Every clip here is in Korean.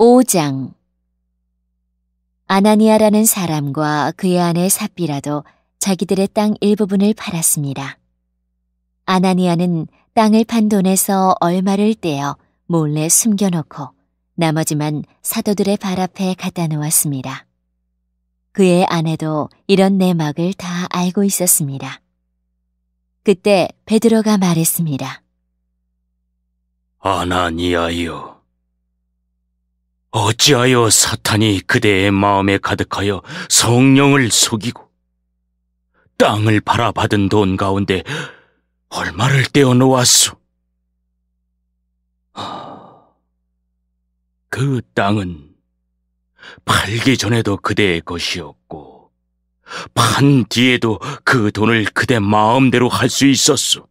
5장 아나니아라는 사람과 그의 아내 삽비라도 자기들의 땅 일부분을 팔았습니다. 아나니아는 땅을 판 돈에서 얼마를 떼어 몰래 숨겨놓고 나머지만 사도들의 발 앞에 갖다 놓았습니다. 그의 아내도 이런 내막을 다 알고 있었습니다. 그때 베드로가 말했습니다. 아나니아여. 어찌하여 사탄이 그대의 마음에 가득하여 성령을 속이고 땅을 팔아받은 돈 가운데 얼마를 떼어놓았소? 그 땅은 팔기 전에도 그대의 것이었고 판 뒤에도 그 돈을 그대 마음대로 할 수 있었소.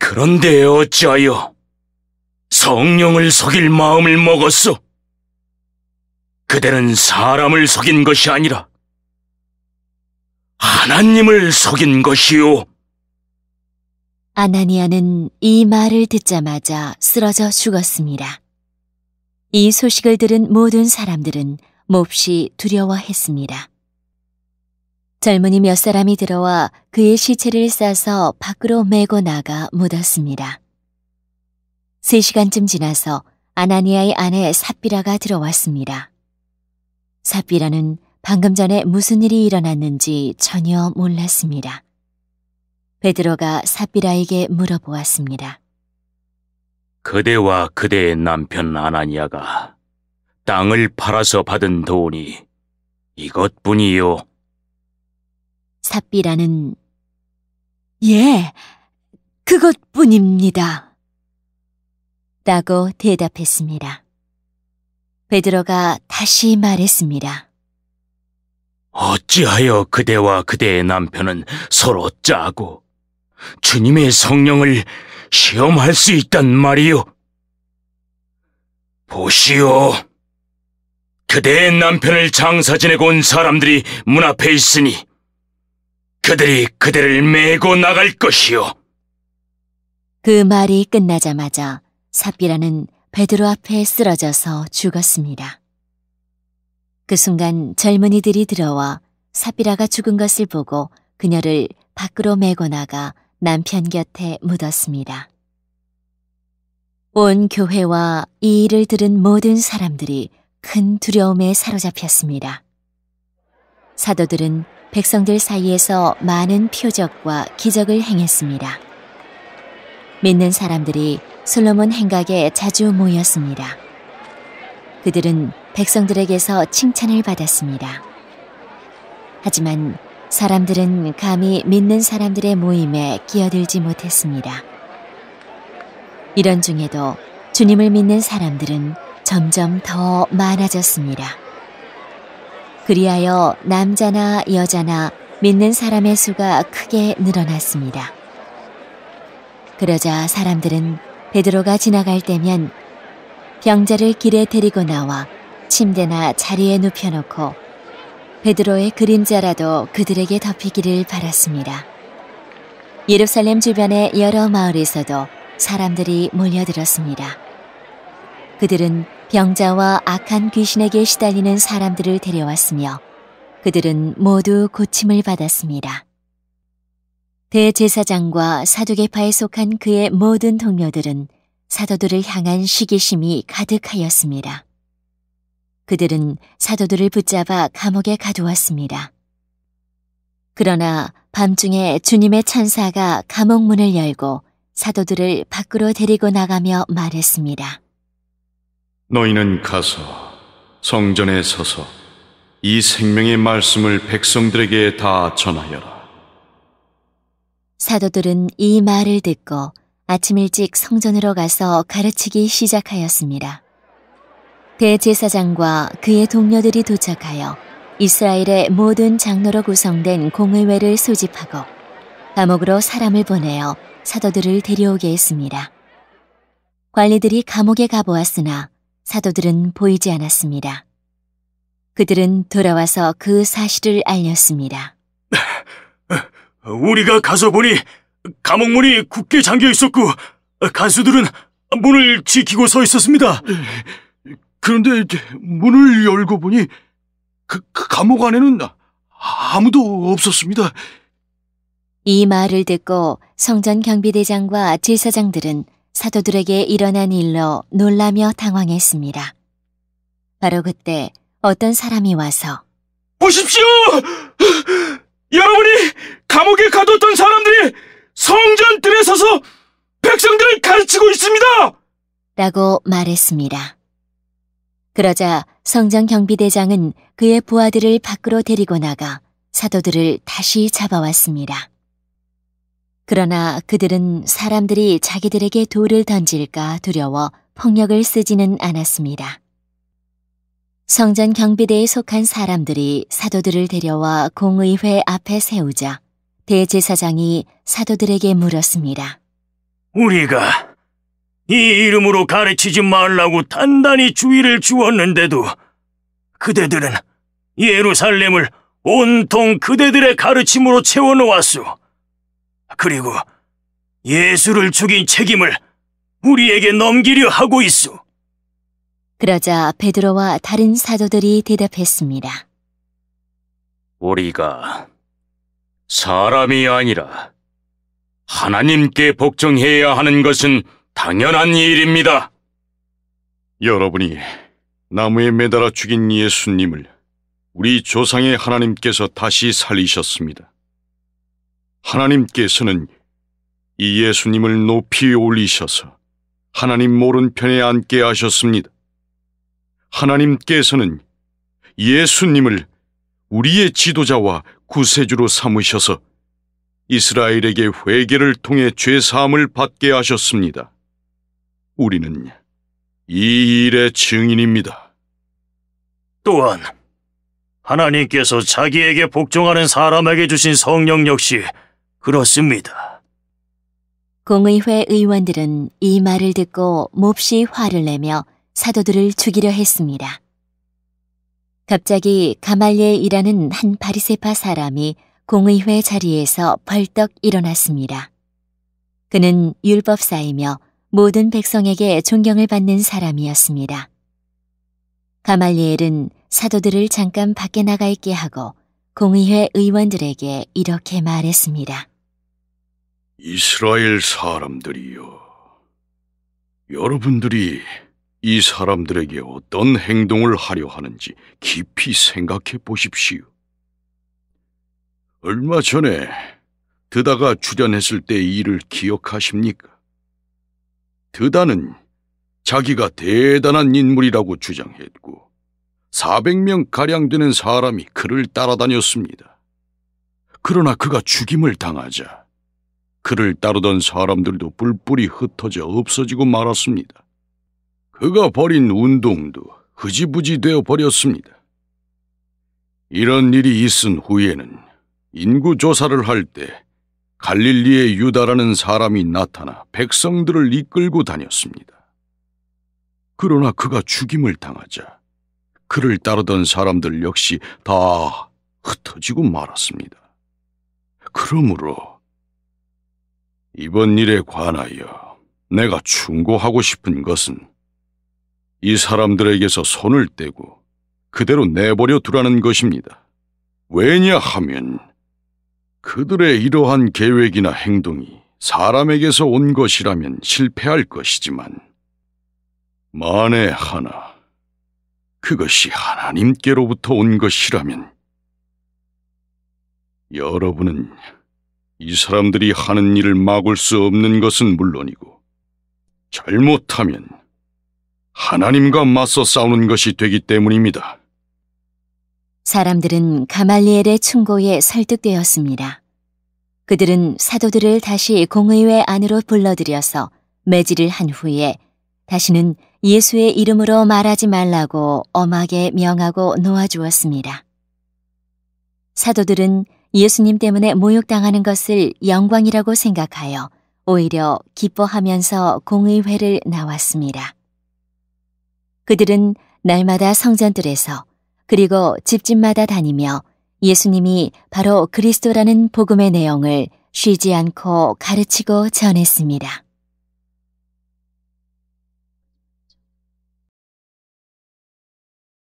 그런데 어찌하여 성령을 속일 마음을 먹었소. 그대는 사람을 속인 것이 아니라 하나님을 속인 것이요. 아나니아는 이 말을 듣자마자 쓰러져 죽었습니다. 이 소식을 들은 모든 사람들은 몹시 두려워했습니다. 젊은이 몇 사람이 들어와 그의 시체를 싸서 밖으로 메고 나가 묻었습니다. 세시간쯤 지나서 아나니아의 아내 삽비라가 들어왔습니다. 삽비라는 방금 전에 무슨 일이 일어났는지 전혀 몰랐습니다. 베드로가 삽비라에게 물어보았습니다. 그대와 그대의 남편 아나니아가 땅을 팔아서 받은 돈이 이것뿐이요. 삽비라는 예, 그것뿐입니다. 라고 대답했습니다. 베드로가 다시 말했습니다. 어찌하여 그대와 그대의 남편은 서로 짜고 주님의 성령을 시험할 수 있단 말이요? 보시오. 그대의 남편을 장사 지내고 온 사람들이 문 앞에 있으니 그들이 그대를 메고 나갈 것이요. 그 말이 끝나자마자 삽비라는 베드로 앞에 쓰러져서 죽었습니다. 그 순간 젊은이들이 들어와 삽비라가 죽은 것을 보고 그녀를 밖으로 메고 나가 남편 곁에 묻었습니다. 온 교회와 이 일을 들은 모든 사람들이 큰 두려움에 사로잡혔습니다. 사도들은 백성들 사이에서 많은 표적과 기적을 행했습니다. 믿는 사람들이 솔로몬 행각에 자주 모였습니다. 그들은 백성들에게서 칭찬을 받았습니다. 하지만 사람들은 감히 믿는 사람들의 모임에 끼어들지 못했습니다. 이런 중에도 주님을 믿는 사람들은 점점 더 많아졌습니다. 그리하여 남자나 여자나 믿는 사람의 수가 크게 늘어났습니다. 그러자 사람들은 베드로가 지나갈 때면 병자를 길에 데리고 나와 침대나 자리에 눕혀놓고 베드로의 그림자라도 그들에게 덮이기를 바랐습니다. 예루살렘 주변의 여러 마을에서도 사람들이 몰려들었습니다. 그들은 병자와 악한 귀신에게 시달리는 사람들을 데려왔으며 그들은 모두 고침을 받았습니다. 대제사장과 사두개파에 속한 그의 모든 동료들은 사도들을 향한 시기심이 가득하였습니다. 그들은 사도들을 붙잡아 감옥에 가두었습니다. 그러나 밤중에 주님의 천사가 감옥 문을 열고 사도들을 밖으로 데리고 나가며 말했습니다. 너희는 가서 성전에 서서 이 생명의 말씀을 백성들에게 다 전하여라. 사도들은 이 말을 듣고 아침 일찍 성전으로 가서 가르치기 시작하였습니다. 대제사장과 그 그의 동료들이 도착하여 이스라엘의 모든 장로로 구성된 공의회를 소집하고 감옥으로 사람을 보내어 사도들을 데려오게 했습니다. 관리들이 감옥에 가보았으나 사도들은 보이지 않았습니다. 그들은 돌아와서 그 사실을 알렸습니다. 어, 우리가 가서 보니 감옥문이 굳게 잠겨 있었고 어, 간수들은 문을 지키고 서 있었습니다. 네. 그런데 문을 열고 보니 그, 그 감옥 안에는 아무도 없었습니다. 이 말을 듣고 성전 경비대장과 질서장들은 사도들에게 일어난 일로 놀라며 당황했습니다. 바로 그때 어떤 사람이 와서 보십시오! 여러분이 감옥에 가뒀던 사람들이 성전 들에 서서 백성들을 가르치고 있습니다! 라고 말했습니다. 그러자 성전 경비대장은 그의 부하들을 밖으로 데리고 나가 사도들을 다시 잡아왔습니다. 그러나 그들은 사람들이 자기들에게 돌을 던질까 두려워 폭력을 쓰지는 않았습니다. 성전 경비대에 속한 사람들이 사도들을 데려와 공의회 앞에 세우자 대제사장이 사도들에게 물었습니다. 우리가 이 이름으로 가르치지 말라고 단단히 주의를 주었는데도 그대들은 예루살렘을 온통 그대들의 가르침으로 채워놓았소. 그리고 예수를 죽인 책임을 우리에게 넘기려 하고 있소. 그러자 베드로와 다른 사도들이 대답했습니다. 우리가 사람이 아니라 하나님께 복종해야 하는 것은 당연한 일입니다. 여러분이 나무에 매달아 죽인 예수님을 우리 조상의 하나님께서 다시 살리셨습니다. 하나님께서는 이 예수님을 높이 올리셔서 하나님 모른 편에 앉게 하셨습니다. 하나님께서는 예수님을 우리의 지도자와 구세주로 삼으셔서 이스라엘에게 회개를 통해 죄 사함을 받게 하셨습니다. 우리는 이 일의 증인입니다. 또한 하나님께서 자기에게 복종하는 사람에게 주신 성령 역시 그렇습니다. 공의회 의원들은 이 말을 듣고 몹시 화를 내며 사도들을 죽이려 했습니다. 갑자기 가말리엘이라는 한 바리세파 사람이 공의회 자리에서 벌떡 일어났습니다. 그는 율법사이며 모든 백성에게 존경을 받는 사람이었습니다. 가말리엘은 사도들을 잠깐 밖에 나가 있게 하고 공의회 의원들에게 이렇게 말했습니다. 이스라엘 사람들이여, 여러분들이 이 사람들에게 어떤 행동을 하려 하는지 깊이 생각해 보십시오. 얼마 전에 드다가 출연했을 때 일을 기억하십니까? 드다는 자기가 대단한 인물이라고 주장했고 400명가량 되는 사람이 그를 따라다녔습니다. 그러나 그가 죽임을 당하자 그를 따르던 사람들도 뿔뿔이 흩어져 없어지고 말았습니다. 그가 벌인 운동도 흐지부지 되어 버렸습니다. 이런 일이 있은 후에는 인구 조사를 할 때 갈릴리의 유다라는 사람이 나타나 백성들을 이끌고 다녔습니다. 그러나 그가 죽임을 당하자 그를 따르던 사람들 역시 다 흩어지고 말았습니다. 그러므로 이번 일에 관하여 내가 충고하고 싶은 것은 이 사람들에게서 손을 떼고 그대로 내버려 두라는 것입니다. 왜냐 하면 그들의 이러한 계획이나 행동이 사람에게서 온 것이라면 실패할 것이지만 만에 하나 그것이 하나님께로부터 온 것이라면 여러분은 이 사람들이 하는 일을 막을 수 없는 것은 물론이고 잘못하면 하나님과 맞서 싸우는 것이 되기 때문입니다. 사람들은 가말리엘의 충고에 설득되었습니다. 그들은 사도들을 다시 공의회 안으로 불러들여서 매질을 한 후에 다시는 예수의 이름으로 말하지 말라고 엄하게 명하고 놓아주었습니다. 사도들은 예수님 때문에 모욕당하는 것을 영광이라고 생각하여 오히려 기뻐하면서 공의회를 나왔습니다. 그들은 날마다 성전들에서 그리고 집집마다 다니며 예수님이 바로 그리스도라는 복음의 내용을 쉬지 않고 가르치고 전했습니다.